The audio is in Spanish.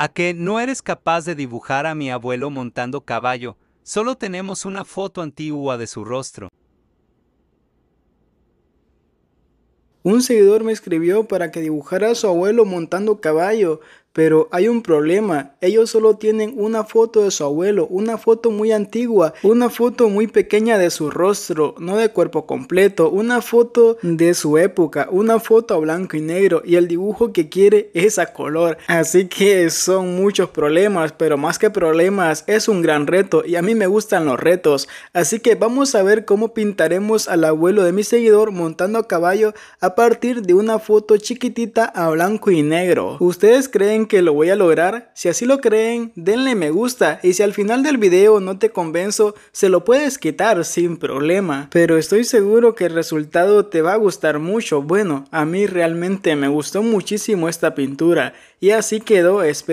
¿A que no eres capaz de dibujar a mi abuelo montando caballo? Solo tenemos una foto antigua de su rostro. Un seguidor me escribió para que dibujara a su abuelo montando caballo, pero hay un problema, ellos solo tienen una foto de su abuelo, una foto muy antigua, una foto muy pequeña de su rostro, no de cuerpo completo, una foto de su época, una foto a blanco y negro y el dibujo que quiere es a color. Así que son muchos problemas, pero más que problemas es un gran reto y a mí me gustan los retos. Así que vamos a ver cómo pintaremos al abuelo de mi seguidor montando a caballo a partir de una foto chiquitita a blanco y negro. ¿Ustedes creen que lo voy a lograr? Si así lo creen, denle me gusta y si al final del video no te convenzo, se lo puedes quitar sin problema. Pero estoy seguro que el resultado te va a gustar mucho. Bueno, a mí realmente me gustó muchísimo esta pintura y así quedó. Espero